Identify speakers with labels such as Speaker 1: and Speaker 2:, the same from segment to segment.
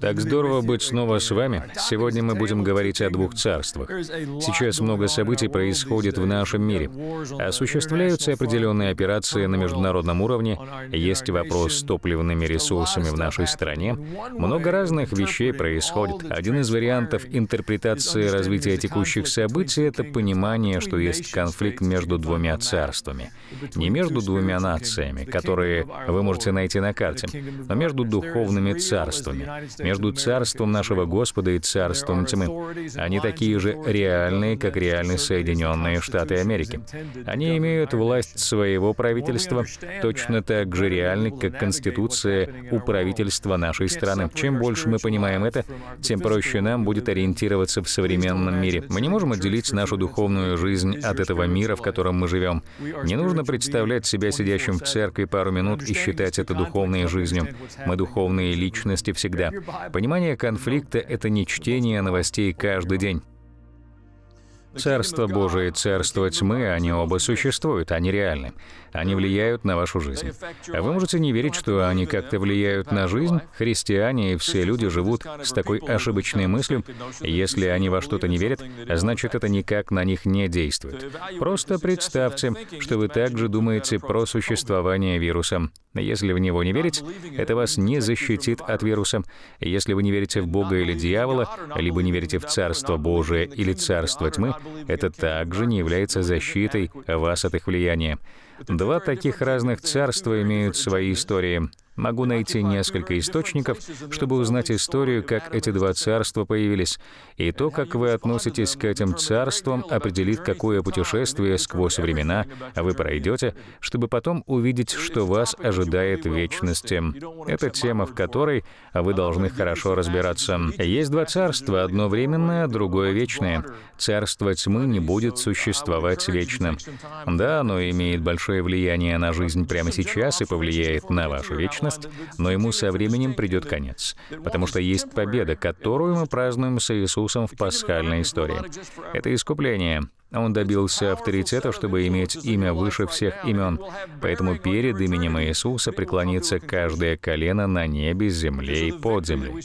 Speaker 1: Так здорово быть снова с вами. Сегодня мы будем говорить о двух царствах. Сейчас много событий происходит в нашем мире. Осуществляются определенные операции на международном уровне, есть вопрос с топливными ресурсами в нашей стране. Много разных вещей происходит. Один из вариантов интерпретации развития текущих событий — это понимание, что есть конфликт между двумя царствами. Не между двумя нациями, которые вы можете найти на карте, но между духовными царствами между царством нашего Господа и царством тьмы. Они такие же реальные, как реальные Соединенные Штаты Америки. Они имеют власть своего правительства, точно так же реальны, как Конституция у правительства нашей страны. Чем больше мы понимаем это, тем проще нам будет ориентироваться в современном мире. Мы не можем отделить нашу духовную жизнь от этого мира, в котором мы живем. Не нужно представлять себя сидящим в церкви пару минут и считать это духовной жизнью. Мы духовные личности всегда. Понимание конфликта — это не чтение новостей каждый день. Царство Божие и царство тьмы, они оба существуют, они реальны. Они влияют на вашу жизнь. а Вы можете не верить, что они как-то влияют на жизнь. Христиане и все люди живут с такой ошибочной мыслью. Если они во что-то не верят, значит, это никак на них не действует. Просто представьте, что вы также думаете про существование вируса. Если в него не верить, это вас не защитит от вируса. Если вы не верите в Бога или дьявола, либо не верите в Царство Божие или Царство тьмы, это также не является защитой вас от их влияния. Два таких разных царства имеют свои истории. Могу найти несколько источников, чтобы узнать историю, как эти два царства появились. И то, как вы относитесь к этим царствам, определит, какое путешествие сквозь времена вы пройдете, чтобы потом увидеть, что вас ожидает вечности. Это тема, в которой вы должны хорошо разбираться. Есть два царства, одно временное, другое вечное. Царство тьмы не будет существовать вечно. Да, оно имеет большое влияние на жизнь прямо сейчас и повлияет на вашу вечность, вероятность, но ему со временем придет конец, потому что есть победа, которую мы празднуем с Иисусом в пасхальной истории. Это искупление, он добился авторитета, чтобы иметь имя выше всех имен. Поэтому перед именем Иисуса преклонится каждое колено на небе, земле и под землей.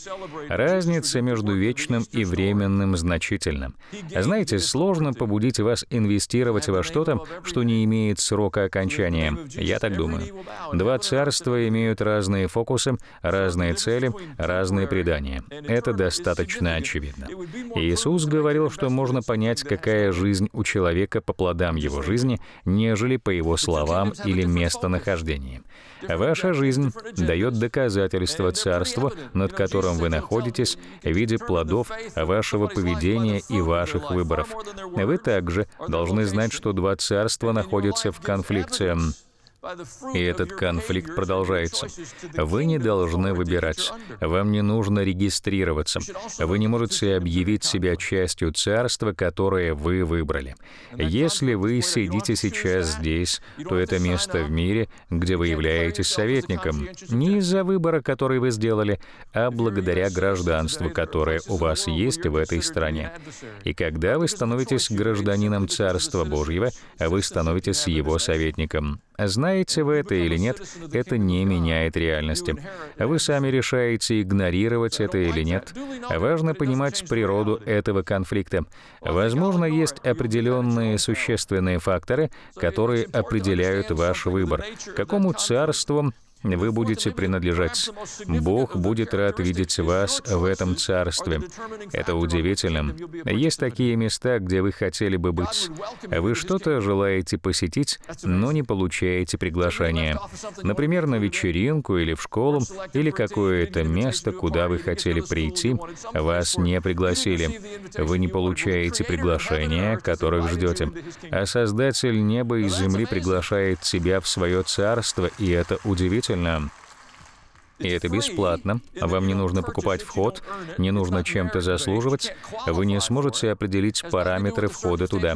Speaker 1: Разница между вечным и временным значительна. Знаете, сложно побудить вас инвестировать во что-то, что не имеет срока окончания. Я так думаю. Два царства имеют разные фокусы, разные цели, разные предания. Это достаточно очевидно. Иисус говорил, что можно понять, какая жизнь у у человека по плодам его жизни, нежели по его словам или местонахождениям. Ваша жизнь дает доказательство царству, над которым вы находитесь, в виде плодов вашего поведения и ваших выборов. Вы также должны знать, что два царства находятся в конфликте. И этот конфликт продолжается. Вы не должны выбирать. Вам не нужно регистрироваться. Вы не можете объявить себя частью царства, которое вы выбрали. Если вы сидите сейчас здесь, то это место в мире, где вы являетесь советником. Не из-за выбора, который вы сделали, а благодаря гражданству, которое у вас есть в этой стране. И когда вы становитесь гражданином Царства Божьего, вы становитесь его советником. Знаете вы это или нет, это не меняет реальности. Вы сами решаете, игнорировать это или нет. Важно понимать природу этого конфликта. Возможно, есть определенные существенные факторы, которые определяют ваш выбор, какому царству вы будете принадлежать. Бог будет рад видеть вас в этом царстве. Это удивительно. Есть такие места, где вы хотели бы быть. Вы что-то желаете посетить, но не получаете приглашения. Например, на вечеринку или в школу, или какое-то место, куда вы хотели прийти, вас не пригласили. Вы не получаете приглашения, которых ждете. А Создатель неба и земли приглашает тебя в свое царство, и это удивительно действительно. И это бесплатно. Вам не нужно покупать вход, не нужно чем-то заслуживать. Вы не сможете определить параметры входа туда.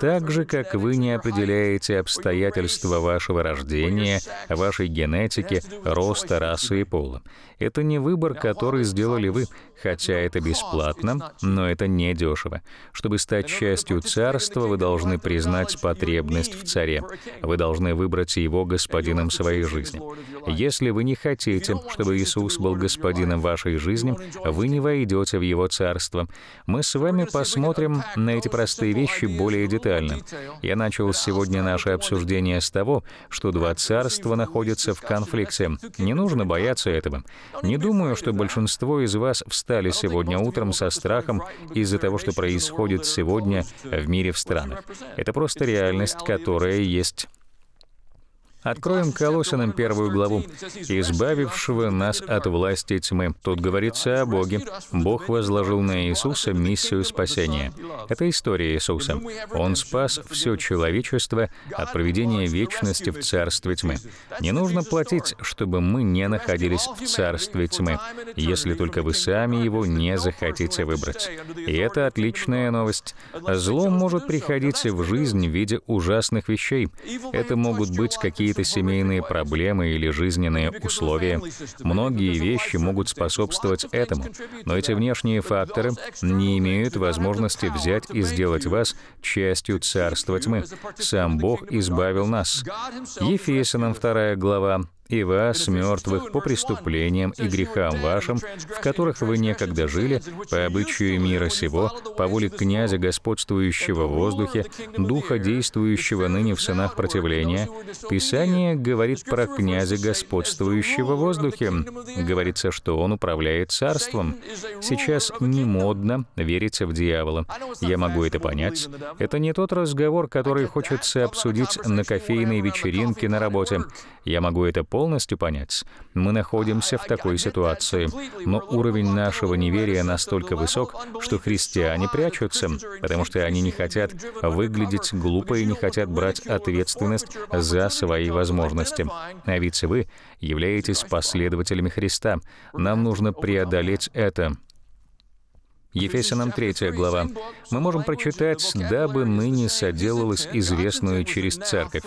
Speaker 1: Так же, как вы не определяете обстоятельства вашего рождения, вашей генетики, роста, расы и пола. Это не выбор, который сделали вы, хотя это бесплатно, но это не дешево. Чтобы стать частью царства, вы должны признать потребность в царе. Вы должны выбрать его господином своей жизни. Если вы не хотите, чтобы Иисус был господином вашей жизни, вы не войдете в его царство. Мы с вами посмотрим на эти простые вещи более детально. Я начал сегодня наше обсуждение с того, что два царства находятся в конфликте. Не нужно бояться этого. Не думаю, что большинство из вас встали сегодня утром со страхом из-за того, что происходит сегодня в мире в странах. Это просто реальность, которая есть Откроем Колосинам первую главу, избавившего нас от власти тьмы. Тут говорится о Боге. Бог возложил на Иисуса миссию спасения. Это история Иисуса. Он спас все человечество от проведения вечности в царстве тьмы. Не нужно платить, чтобы мы не находились в царстве тьмы, если только вы сами его не захотите выбрать. И это отличная новость. Зло может приходить в жизнь в виде ужасных вещей. Это могут быть какие-то какие семейные проблемы или жизненные условия, многие вещи могут способствовать этому, но эти внешние факторы не имеют возможности взять и сделать вас частью царства тьмы. Сам Бог избавил нас. Ефесянам 2 глава, и вас, мертвых, по преступлениям и грехам вашим, в которых вы некогда жили, по обычаю мира сего, по воле князя, господствующего в воздухе, духа, действующего ныне в сынах противления. Писание говорит про князя, господствующего в воздухе. Говорится, что он управляет царством. Сейчас не модно вериться в дьявола. Я могу это понять. Это не тот разговор, который хочется обсудить на кофейной вечеринке на работе. Я могу это помнить полностью понять. Мы находимся в такой ситуации, но уровень нашего неверия настолько высок, что христиане прячутся, потому что они не хотят выглядеть глупо и не хотят брать ответственность за свои возможности. А ведь вы являетесь последователями Христа. Нам нужно преодолеть это. Ефесянам 3 глава, мы можем прочитать «дабы ныне соделалось известную через церковь».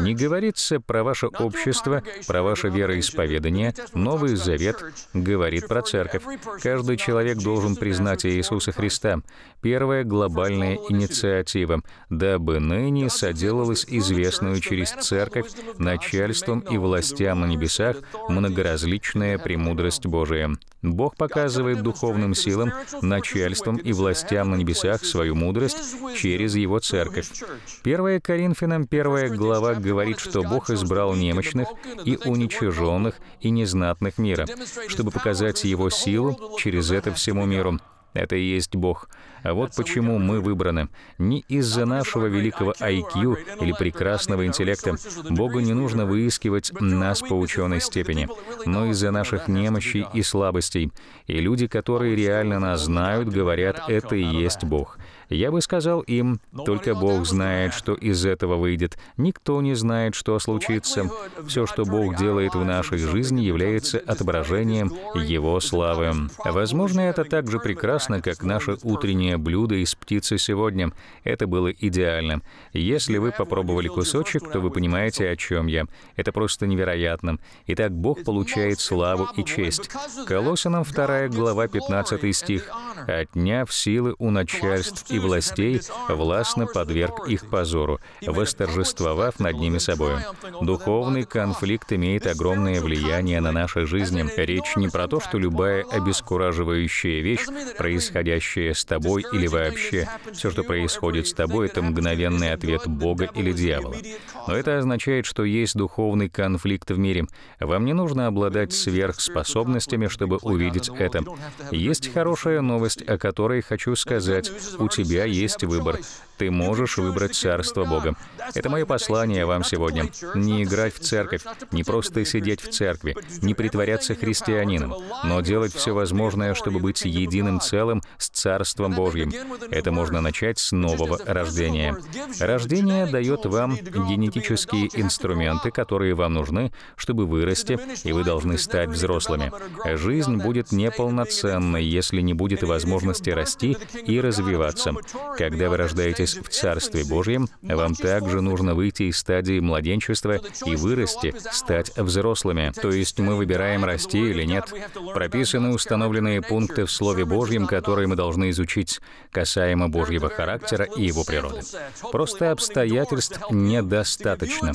Speaker 1: Не говорится про ваше общество, про ваше вероисповедание, Новый Завет говорит про церковь. Каждый человек должен признать Иисуса Христа. Первая глобальная инициатива «дабы ныне соделалось известную через церковь начальством и властям на небесах многоразличная премудрость Божия». Бог показывает духовным силам, на начальствам и властям на небесах свою мудрость через его церковь. 1 Коринфянам 1 глава говорит, что Бог избрал немощных и уничиженных и незнатных мира, чтобы показать его силу через это всему миру. Это и есть Бог. А вот почему мы выбраны. Не из-за нашего великого IQ или прекрасного интеллекта. Богу не нужно выискивать нас по ученой степени, но из-за наших немощей и слабостей. И люди, которые реально нас знают, говорят, это и есть Бог. Я бы сказал им, только Бог знает, что из этого выйдет. Никто не знает, что случится. Все, что Бог делает в нашей жизни, является отображением Его славы. Возможно, это так же прекрасно, как наше утреннее блюдо из птицы сегодня. Это было идеально. Если вы попробовали кусочек, то вы понимаете, о чем я. Это просто невероятно. Итак, Бог получает славу и честь. Колоссянам 2 глава 15 стих отняв силы у начальств и властей, властно подверг их позору, восторжествовав над ними собою. Духовный конфликт имеет огромное влияние на наши жизни. Речь не про то, что любая обескураживающая вещь, происходящая с тобой или вообще, все, что происходит с тобой, это мгновенный ответ Бога или дьявола. Но это означает, что есть духовный конфликт в мире. Вам не нужно обладать сверхспособностями, чтобы увидеть это. Есть хорошая новость область, о которой хочу сказать, у тебя есть выбор. Ты можешь выбрать Царство Бога. Это мое послание вам сегодня. Не играть в церковь, не просто сидеть в церкви, не притворяться христианином, но делать все возможное, чтобы быть единым целым с Царством Божьим. Это можно начать с нового рождения. Рождение дает вам генетические инструменты, которые вам нужны, чтобы вырасти, и вы должны стать взрослыми. Жизнь будет неполноценной, если не будет возможности расти и развиваться. Когда вы рождаетесь находитесь в Царстве Божьем, вам также нужно выйти из стадии младенчества и вырасти, стать взрослыми. То есть мы выбираем, расти или нет. Прописаны установленные пункты в Слове Божьем, которые мы должны изучить, касаемо Божьего характера и его природы. Просто обстоятельств недостаточно.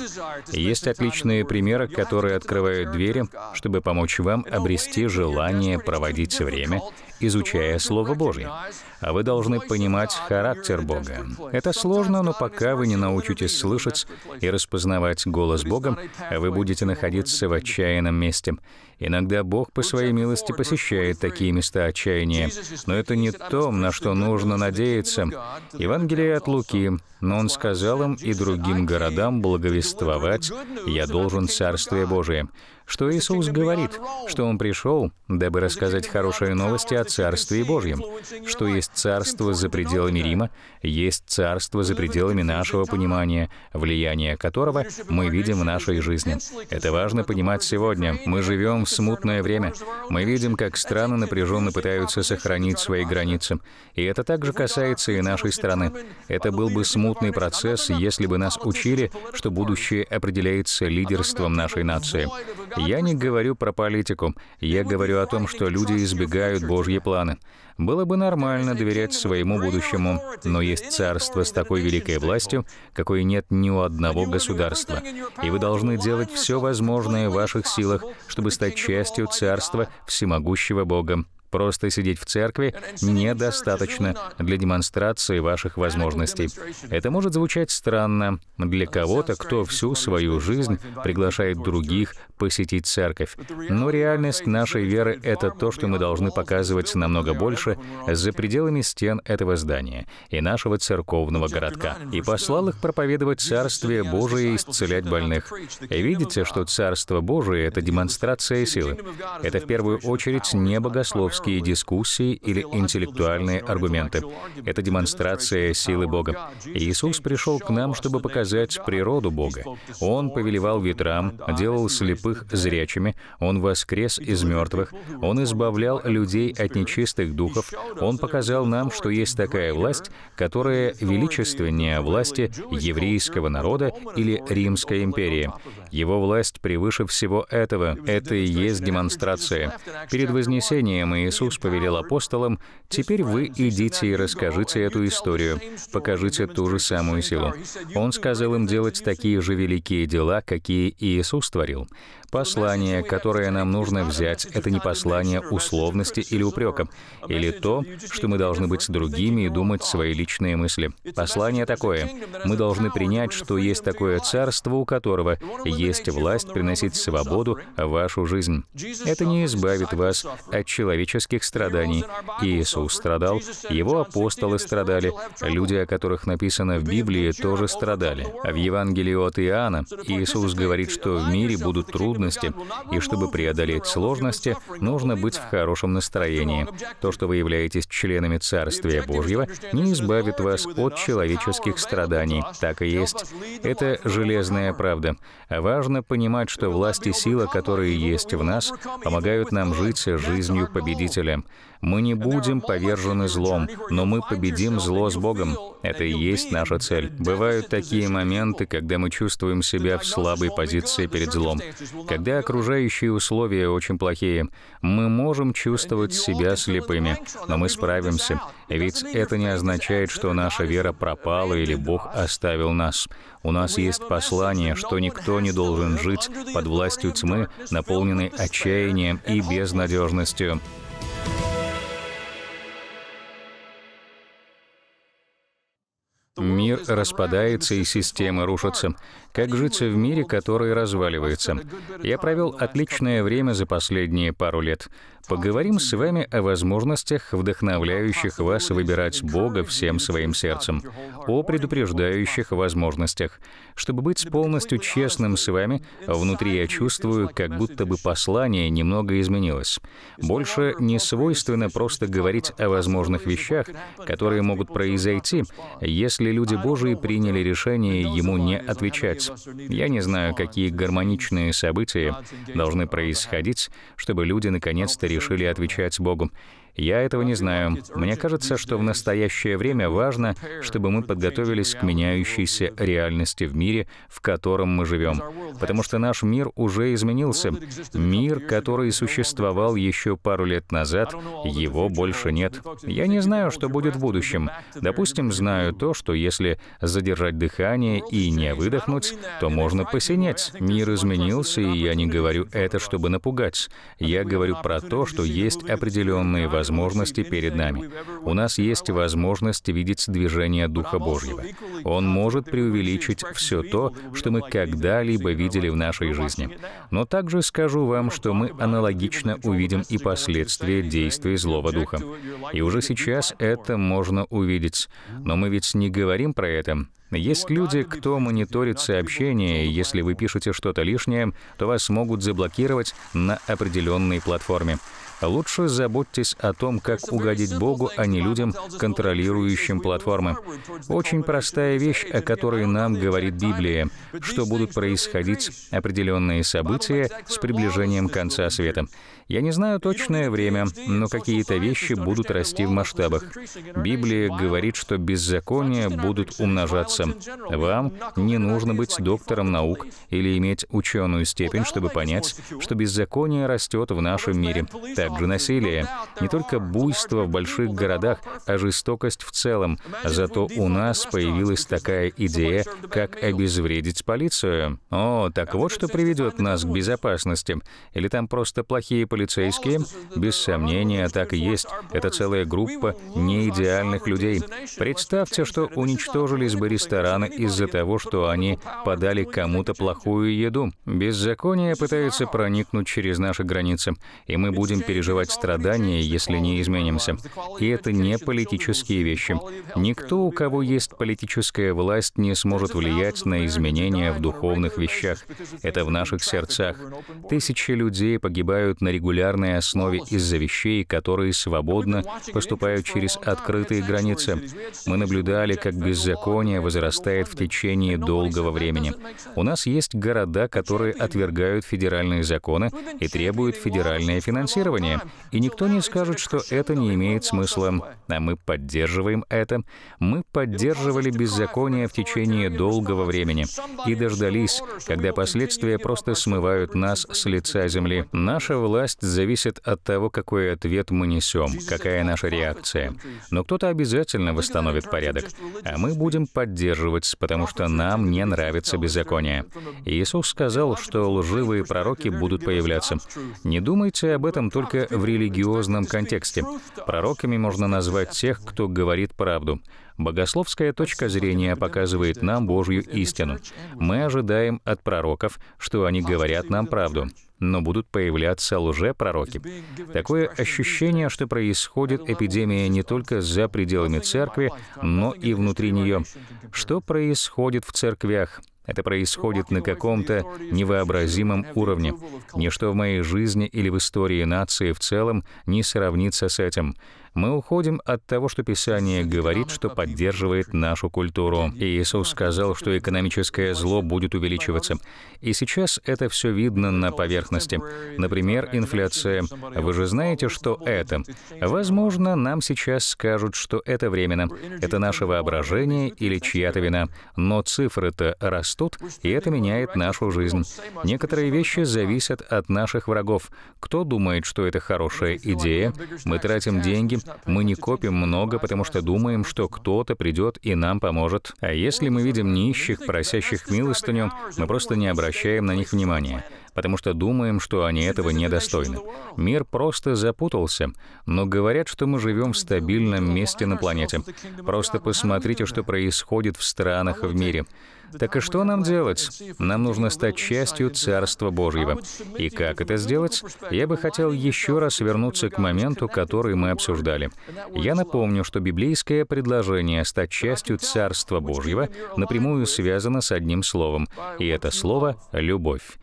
Speaker 1: Есть отличные примеры, которые открывают двери, чтобы помочь вам обрести желание проводить время изучая Слово Божье. А вы должны понимать характер Бога. Это сложно, но пока вы не научитесь слышать и распознавать голос Бога, вы будете находиться в отчаянном месте. Иногда Бог по своей милости посещает такие места отчаяния, но это не то, на что нужно надеяться. Евангелие от Луки, но он сказал им и другим городам благовествовать, «Я должен Царствие Божие» что Иисус говорит, что Он пришел, дабы рассказать хорошие новости о Царстве Божьем, что есть царство за пределами Рима, есть царство за пределами нашего понимания, влияние которого мы видим в нашей жизни. Это важно понимать сегодня. Мы живем в смутное время. Мы видим, как страны напряженно пытаются сохранить свои границы. И это также касается и нашей страны. Это был бы смутный процесс, если бы нас учили, что будущее определяется лидерством нашей нации. Я не говорю про политику. Я говорю о том, что люди избегают Божьи планы. Было бы нормально доверять своему будущему, но есть царство с такой великой властью, какой нет ни у одного государства. И вы должны делать все возможное в ваших силах, чтобы стать частью царства всемогущего Бога. Просто сидеть в церкви недостаточно для демонстрации ваших возможностей. Это может звучать странно для кого-то, кто всю свою жизнь приглашает других посетить церковь. Но реальность нашей веры — это то, что мы должны показывать намного больше за пределами стен этого здания и нашего церковного городка. И послал их проповедовать Царствие Божие и исцелять больных. И Видите, что Царство Божие — это демонстрация силы. Это в первую очередь не богословские дискуссии или интеллектуальные аргументы. Это демонстрация силы Бога. Иисус пришел к нам, чтобы показать природу Бога. Он повелевал ветрам, делал слепым слепых зрячими, Он воскрес из мертвых, Он избавлял людей от нечистых духов, Он показал нам, что есть такая власть, которая величественнее власти еврейского народа или Римской империи. Его власть превыше всего этого. Это и есть демонстрация. Перед Вознесением Иисус повелел апостолам, «Теперь вы идите и расскажите эту историю, покажите ту же самую силу». Он сказал им делать такие же великие дела, какие Иисус творил. Послание, которое нам нужно взять, это не послание условности или упрека, или то, что мы должны быть с другими и думать свои личные мысли. Послание такое. Мы должны принять, что есть такое царство, у которого есть власть приносить свободу в вашу жизнь. Это не избавит вас от человеческих страданий. Иисус страдал, его апостолы страдали, люди, о которых написано в Библии, тоже страдали. А в Евангелии от Иоанна Иисус говорит, что в мире будут трудности, трудности. И чтобы преодолеть сложности, нужно быть в хорошем настроении. То, что вы являетесь членами Царствия Божьего, не избавит вас от человеческих страданий. Так и есть. Это железная правда. Важно понимать, что власть и сила, которые есть в нас, помогают нам жить жизнью победителя. Мы не будем повержены злом, но мы победим зло с Богом. А это и есть наша цель. Бывают такие моменты, когда мы чувствуем себя в слабой позиции перед злом. Когда окружающие условия очень плохие, мы можем чувствовать себя слепыми, но мы справимся. Ведь это не означает, что наша вера пропала или Бог оставил нас. У нас есть послание, что никто не должен жить под властью тьмы, наполненной отчаянием и безнадежностью. Мир распадается и системы рушатся. Как житься в мире, который разваливается? Я провел отличное время за последние пару лет. Поговорим с вами о возможностях, вдохновляющих вас выбирать Бога всем своим сердцем, о предупреждающих возможностях. Чтобы быть полностью честным с вами, внутри я чувствую, как будто бы послание немного изменилось. Больше не свойственно просто говорить о возможных вещах, которые могут произойти, если люди Божии приняли решение ему не отвечать. Я не знаю, какие гармоничные события должны происходить, чтобы люди наконец-то решили отвечать с Богом. Я этого не знаю. Мне кажется, что в настоящее время важно, чтобы мы подготовились к меняющейся реальности в мире, в котором мы живем. Потому что наш мир уже изменился. Мир, который существовал еще пару лет назад, его больше нет. Я не знаю, что будет в будущем. Допустим, знаю то, что если задержать дыхание и не выдохнуть, то можно посинеть. Мир изменился, и я не говорю это, чтобы напугать. Я говорю про то, что есть определенные возможности возможности перед нами. У нас есть возможность видеть движение Духа Божьего. Он может преувеличить все то, что мы когда-либо видели в нашей жизни. Но также скажу вам, что мы аналогично увидим и последствия действий злого Духа. И уже сейчас это можно увидеть. Но мы ведь не говорим про это. Есть люди, кто мониторит сообщения, и если вы пишете что-то лишнее, то вас могут заблокировать на определенной платформе. Лучше заботьтесь о том, как угодить Богу, а не людям, контролирующим платформы. Очень простая вещь, о которой нам говорит Библия, что будут происходить определенные события с приближением конца света. Я не знаю точное время, но какие-то вещи будут расти в масштабах. Библия говорит, что беззакония будут умножаться. Вам не нужно быть доктором наук или иметь ученую степень, чтобы понять, что беззаконие растет в нашем мире. Так также насилие. Не только буйство в больших городах, а жестокость в целом. Зато у нас появилась такая идея, как обезвредить полицию. О, так вот что приведет нас к безопасности. Или там просто плохие полицейские? Без сомнения, так и есть. Это целая группа неидеальных людей. Представьте, что уничтожились бы рестораны из-за того, что они подали кому-то плохую еду. Беззаконие пытается проникнуть через наши границы, и мы будем перед переживать страдания, если не изменимся. И это не политические вещи. Никто, у кого есть политическая власть, не сможет влиять на изменения в духовных вещах. Это в наших сердцах. Тысячи людей погибают на регулярной основе из-за вещей, которые свободно поступают через открытые границы. Мы наблюдали, как беззаконие возрастает в течение долгого времени. У нас есть города, которые отвергают федеральные законы и требуют федеральное финансирование образования, и никто не скажет, что это не имеет смысла. А мы поддерживаем это. Мы поддерживали беззаконие в течение долгого времени и дождались, когда последствия просто смывают нас с лица земли. Наша власть зависит от того, какой ответ мы несем, какая наша реакция. Но кто-то обязательно восстановит порядок, а мы будем поддерживать, потому что нам не нравится беззаконие. Иисус сказал, что лживые пророки будут появляться. Не думайте об этом только только в религиозном контексте. Пророками можно назвать тех, кто говорит правду. Богословская точка зрения показывает нам Божью истину. Мы ожидаем от пророков, что они говорят нам правду, но будут появляться лжепророки. Такое ощущение, что происходит эпидемия не только за пределами церкви, но и внутри нее. Что происходит в церквях? Это происходит на каком-то невообразимом уровне. Ничто в моей жизни или в истории нации в целом не сравнится с этим мы уходим от того, что Писание говорит, что поддерживает нашу культуру. Иисус сказал, что экономическое зло будет увеличиваться. И сейчас это все видно на поверхности. Например, инфляция. Вы же знаете, что это. Возможно, нам сейчас скажут, что это временно. Это наше воображение или чья-то вина. Но цифры-то растут, и это меняет нашу жизнь. Некоторые вещи зависят от наших врагов. Кто думает, что это хорошая идея? Мы тратим деньги, мы не копим много, потому что думаем, что кто-то придет и нам поможет. А если мы видим нищих, просящих милостыню, мы просто не обращаем на них внимания потому что думаем, что они этого недостойны. Мир просто запутался, но говорят, что мы живем в стабильном месте на планете. Просто посмотрите, что происходит в странах в мире. Так и что нам делать? Нам нужно стать частью Царства Божьего. И как это сделать? Я бы хотел еще раз вернуться к моменту, который мы обсуждали. Я напомню, что библейское предложение «стать частью Царства Божьего» напрямую связано с одним словом, и это слово — «любовь».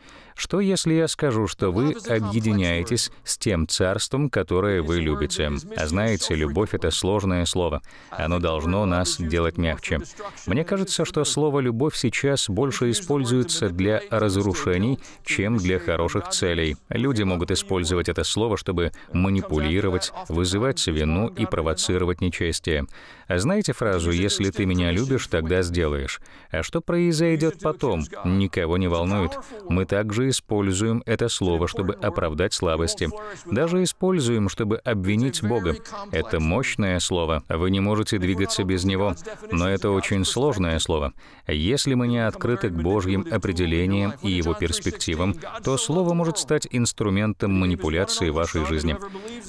Speaker 1: Что, если я скажу, что вы объединяетесь с тем царством, которое вы любите? А знаете, любовь — это сложное слово. Оно должно нас делать мягче. Мне кажется, что слово «любовь» сейчас больше используется для разрушений, чем для хороших целей. Люди могут использовать это слово, чтобы манипулировать, вызывать вину и провоцировать нечестие. А знаете фразу «если ты меня любишь, тогда сделаешь». А что произойдет потом, никого не волнует. Мы также используем это слово, чтобы оправдать слабости. Даже используем, чтобы обвинить Бога. Это мощное слово. Вы не можете двигаться без него. Но это очень сложное слово. Если мы не открыты к Божьим определениям и его перспективам, то Слово может стать инструментом манипуляции вашей жизни.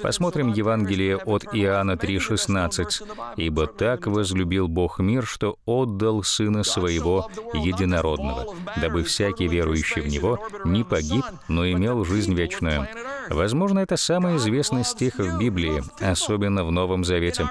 Speaker 1: Посмотрим Евангелие от Иоанна 3,16. «Ибо так возлюбил Бог мир, что отдал Сына Своего Единородного, дабы всякий верующий в Него не погиб, но имел жизнь вечную». Возможно, это самый известный стих в Библии, особенно в Новом Завете.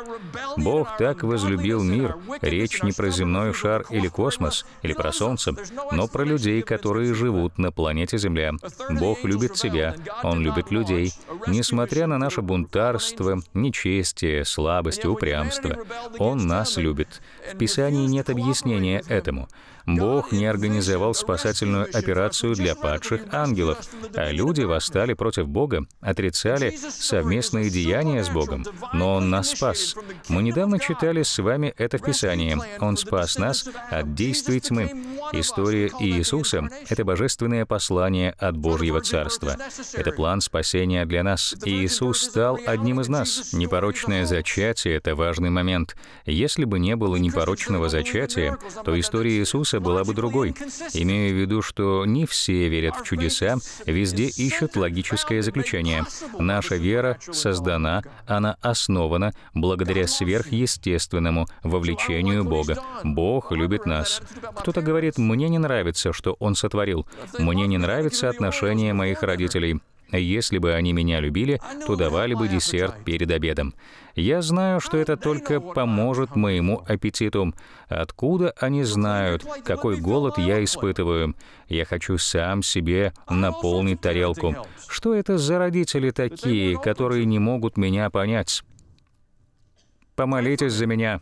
Speaker 1: «Бог так возлюбил мир». Речь не про земной шар или космос, или про Солнце, но про людей, которые живут на планете Земля. Бог любит тебя, Он любит людей, несмотря на наше бунтарство, нечестие, слабость, упрямство. Он нас любит. В Писании нет объяснения этому. Бог не организовал спасательную операцию для падших ангелов, а люди восстали против Бога, отрицали совместные деяния с Богом. Но Он нас спас. Мы недавно читали с вами это в Писании. Он спас нас от действий тьмы. История Иисуса — это божественное послание от Божьего Царства. Это план спасения для нас. Иисус стал одним из нас. Непорочное зачатие — это важный момент. Если бы не было непорочного непорочного зачатия, то история Иисуса была бы другой, имея в виду, что не все верят в чудеса, везде ищут логическое заключение. Наша вера создана, она основана благодаря сверхъестественному вовлечению Бога. Бог любит нас. Кто-то говорит, мне не нравится, что Он сотворил. Мне не нравится отношение моих родителей. Если бы они меня любили, то давали бы десерт перед обедом. Я знаю, что это только поможет моему аппетиту. Откуда они знают, какой голод я испытываю? Я хочу сам себе наполнить тарелку. Что это за родители такие, которые не могут меня понять? Помолитесь за меня.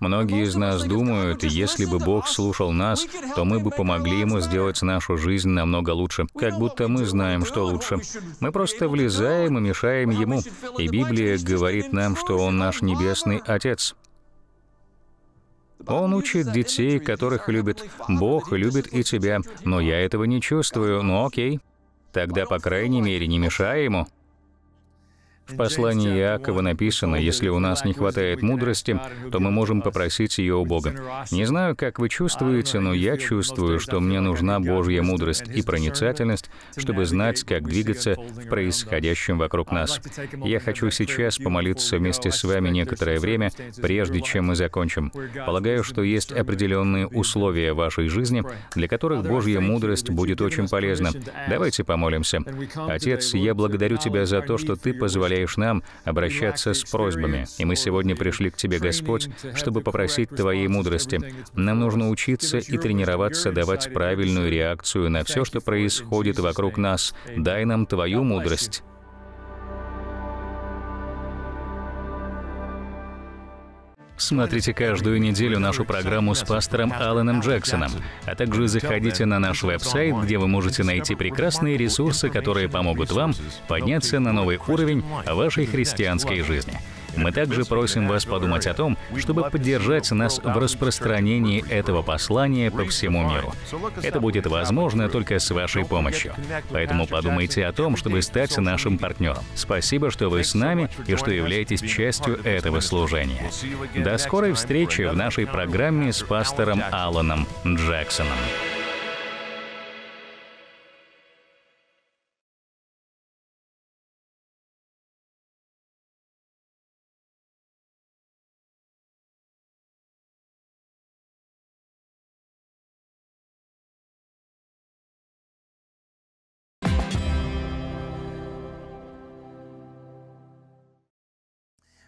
Speaker 1: Многие из нас думают, если бы Бог слушал нас, то мы бы помогли Ему сделать нашу жизнь намного лучше, как будто мы знаем, что лучше. Мы просто влезаем и мешаем Ему, и Библия говорит нам, что Он наш Небесный Отец. Он учит детей, которых любит. Бог любит и тебя, но я этого не чувствую, ну окей. Тогда, по крайней мере, не мешай Ему. В послании Иакова написано, если у нас не хватает мудрости, то мы можем попросить ее у Бога. Не знаю, как вы чувствуете, но я чувствую, что мне нужна Божья мудрость и проницательность, чтобы знать, как двигаться в происходящем вокруг нас. Я хочу сейчас помолиться вместе с вами некоторое время, прежде чем мы закончим. Полагаю, что есть определенные условия вашей жизни, для которых Божья мудрость будет очень полезна. Давайте помолимся. Отец, я благодарю Тебя за то, что Ты позволяешь доверяешь нам обращаться с просьбами. И мы сегодня пришли к Тебе, Господь, чтобы попросить Твоей мудрости. Нам нужно учиться и тренироваться давать правильную реакцию на все, что происходит вокруг нас. Дай нам Твою мудрость. Смотрите каждую неделю нашу программу с пастором Алленом Джексоном, а также заходите на наш веб-сайт, где вы можете найти прекрасные ресурсы, которые помогут вам подняться на новый уровень вашей христианской жизни. Мы также просим вас подумать о том, чтобы поддержать нас в распространении этого послания по всему миру. Это будет возможно только с вашей помощью. Поэтому подумайте о том, чтобы стать нашим партнером. Спасибо, что вы с нами и что являетесь частью этого служения. До скорой встречи в нашей программе с пастором Алланом Джексоном.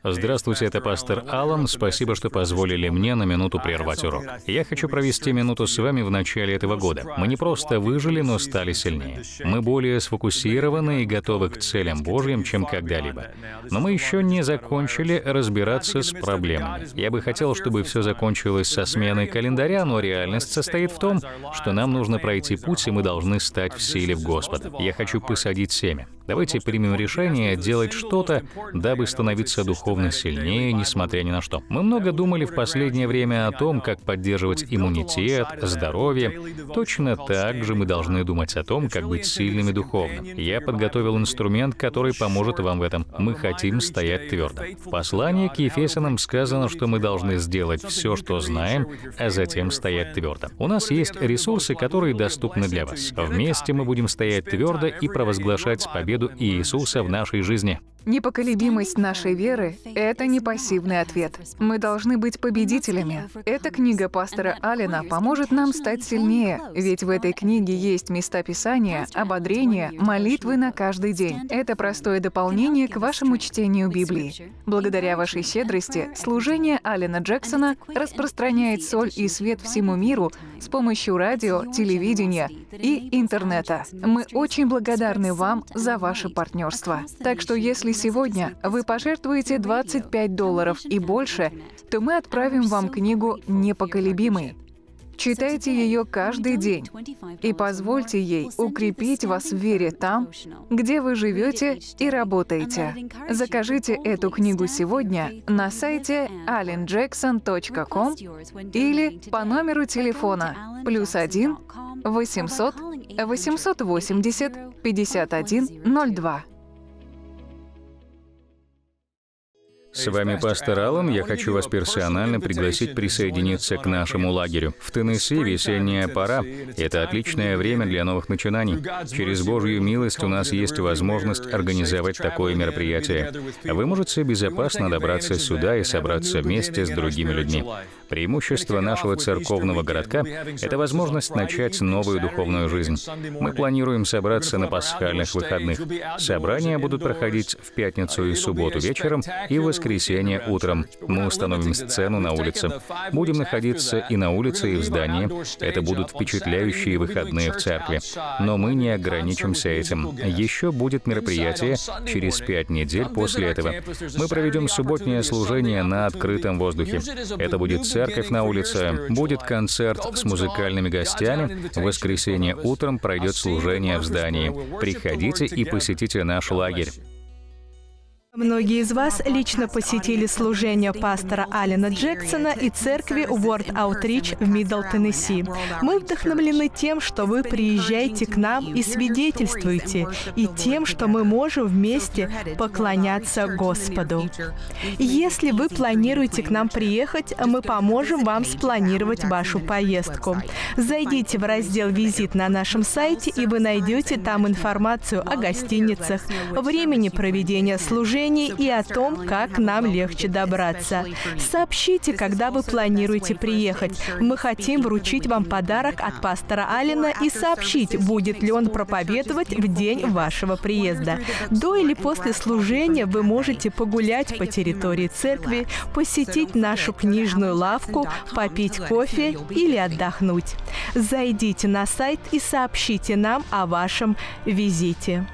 Speaker 1: Здравствуйте, это пастор Аллан. Спасибо, что позволили мне на минуту прервать урок. Я хочу провести минуту с вами в начале этого года. Мы не просто выжили, но стали сильнее. Мы более сфокусированы и готовы к целям Божьим, чем когда-либо. Но мы еще не закончили разбираться с проблемами. Я бы хотел, чтобы все закончилось со сменой календаря, но реальность состоит в том, что нам нужно пройти путь, и мы должны стать в силе в Господа. Я хочу посадить семя. Давайте примем решение делать что-то, дабы становиться духовно сильнее, несмотря ни на что. Мы много думали в последнее время о том, как поддерживать иммунитет, здоровье. Точно так же мы должны думать о том, как быть сильными духовно. Я подготовил инструмент, который поможет вам в этом. Мы хотим стоять твердо. В послании к Ефесянам сказано, что мы должны сделать все, что знаем, а затем стоять твердо. У нас есть ресурсы, которые доступны для вас. Вместе мы будем стоять твердо и провозглашать победу победу Иисуса в нашей жизни.
Speaker 2: Непоколебимость нашей веры — это не пассивный ответ. Мы должны быть победителями. Эта книга пастора Алина поможет нам стать сильнее, ведь в этой книге есть места Писания, ободрения, молитвы на каждый день. Это простое дополнение к вашему чтению Библии. Благодаря вашей щедрости, служение Алина Джексона распространяет соль и свет всему миру с помощью радио, телевидения и интернета. Мы очень благодарны вам за ваше партнерство. Так что если если сегодня вы пожертвуете 25 долларов и больше, то мы отправим вам книгу «Непоколебимый». Читайте ее каждый день и позвольте ей укрепить вас в вере там, где вы живете и работаете. Закажите эту книгу сегодня на сайте allenjackson.com или по номеру телефона плюс 1 800 880 5102.
Speaker 1: С вами пастор Аллан, я хочу вас персонально пригласить присоединиться к нашему лагерю. В Теннесси весенняя пора. Это отличное время для новых начинаний. Через Божью милость у нас есть возможность организовать такое мероприятие. Вы можете безопасно добраться сюда и собраться вместе с другими людьми. Преимущество нашего церковного городка – это возможность начать новую духовную жизнь. Мы планируем собраться на пасхальных выходных. Собрания будут проходить в пятницу и субботу вечером и в воскресенье воскресенье утром. Мы установим сцену на улице. Будем находиться и на улице, и в здании. Это будут впечатляющие выходные в церкви. Но мы не ограничимся этим. Еще будет мероприятие через пять недель после этого. Мы проведем субботнее служение на открытом воздухе. Это будет церковь на улице, будет концерт с музыкальными гостями. В воскресенье утром пройдет служение в здании. Приходите и посетите наш лагерь.
Speaker 3: Многие из вас лично посетили служение пастора Алина Джексона и церкви World Outreach в Мидл Теннесси. Мы вдохновлены тем, что вы приезжаете к нам и свидетельствуете, и тем, что мы можем вместе поклоняться Господу. Если вы планируете к нам приехать, мы поможем вам спланировать вашу поездку. Зайдите в раздел «Визит» на нашем сайте, и вы найдете там информацию о гостиницах, времени проведения служения, движении и о том, как нам легче добраться. Сообщите, когда вы планируете приехать. Мы хотим вручить вам подарок от пастора Алина и сообщить, будет ли он проповедовать в день вашего приезда. До или после служения вы можете погулять по территории церкви, посетить нашу книжную лавку, попить кофе или отдохнуть. Зайдите на сайт и сообщите нам о вашем визите.